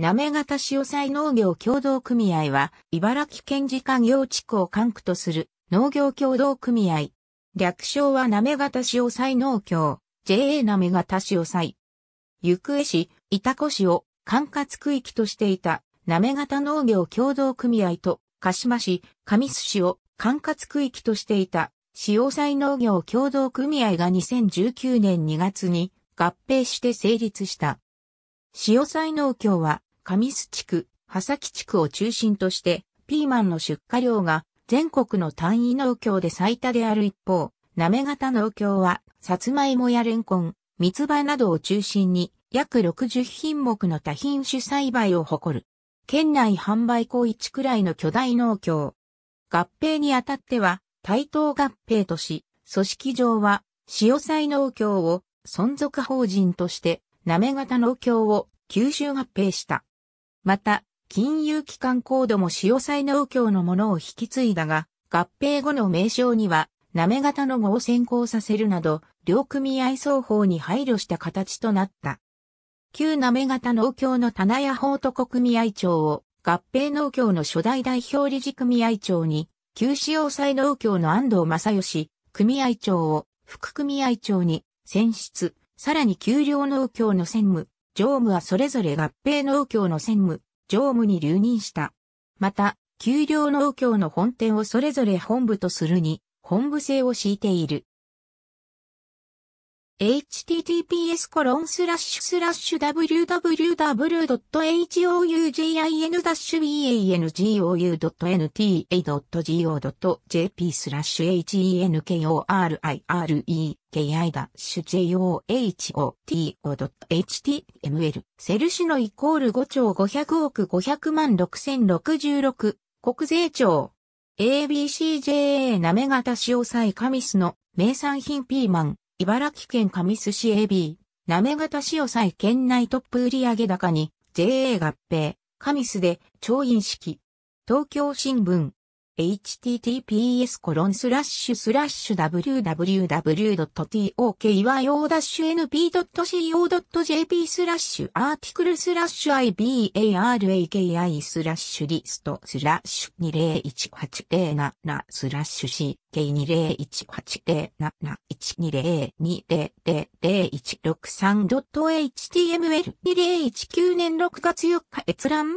なめがた塩菜農業協同組合は、茨城県自家業地区を管区とする農業協同組合。略称はなめがた塩菜農協、JA なめがた塩菜。行方市、板子市を管轄区域としていた、なめがた農業協同組合と、鹿島市、上須市を管轄区域としていた、塩菜農業協同組合が2019年2月に合併して成立した。塩菜農協は上須地区、波崎地区を中心として、ピーマンの出荷量が全国の単位農協で最多である一方、なめ型農協は、さつまいもやレンコン、三つ葉などを中心に、約60品目の多品種栽培を誇る。県内販売高1くらいの巨大農協。合併にあたっては、対等合併とし、組織上は、塩菜農協を存続法人として、なめ型農協を吸収合併した。また、金融機関コードも用災農協のものを引き継いだが、合併後の名称には、なめ型の語を先行させるなど、両組合双方に配慮した形となった。旧なめ型農協の棚屋法と組合長を、合併農協の初代代表理事組合長に、旧用災農協の安藤正義、組合長を、副組合長に、選出、さらに給料農協の専務、常務はそれぞれ合併農協の専務、常務に留任した。また、給料農協の本店をそれぞれ本部とするに、本部制を敷いている。https コロンスラッシュスラッシュ www.hougin-bangou.nta.go.jp スラッシュ henkori-johoto.html セルシノイコール5兆500億500万6066国税庁 ABCJA なめ型塩菜カミスの名産品ピーマン茨城県神栖市 AB、行方市を祭県内トップ売上高に、JA 合併、神栖で、調印式。東京新聞、https コロンスラッシュスラッシュ www.tokyo-np.co.jp スラッシュアーティクルスラッシュ ibaraki スラッシュリストスラッシュ201807スラッシュ ck20180712000163.html2019 年6月4日閲覧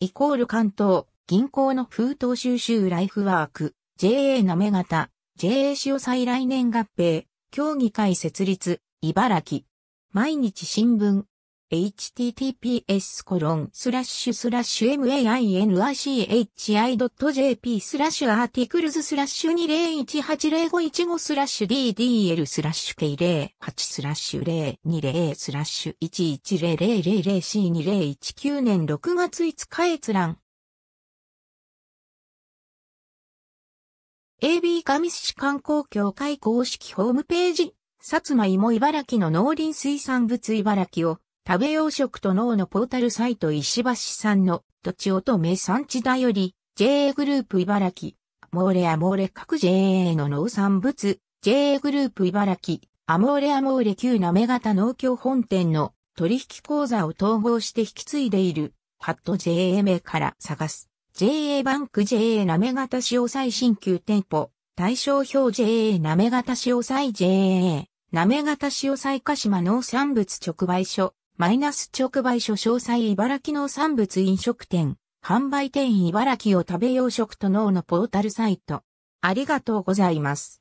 イコール関東銀行の封筒収集ライフワーク、JA なめ型、JA 潮再来年合併、協議会設立、茨城。毎日新聞。https コロンスラッシュスラッシュ mainichi.jp スラッシュアーティクルズスラッシュ20180515スラッシュ ddl スラッシュ k08 スラッシュ020スラッシュ 110000c2019 年6月5日閲覧 AB 上市観光協会公式ホームページ、薩摩芋茨城の農林水産物茨城を、食べ養殖と農のポータルサイト石橋さんの土地乙女産地だより、JA グループ茨城、アモーレアモーレ各 JA の農産物、JA グループ茨城、アモーレアモーレ旧なめ型農協本店の取引口座を統合して引き継いでいる、ハット JA 名から探す。JA バンク JA なめがた市を再新旧店舗、対象表 JA なめがた市を再 JA、なめがた市を再鹿島農産物直売所、マイナス直売所詳細茨城農産物飲食店、販売店茨城を食べ養殖と農のポータルサイト。ありがとうございます。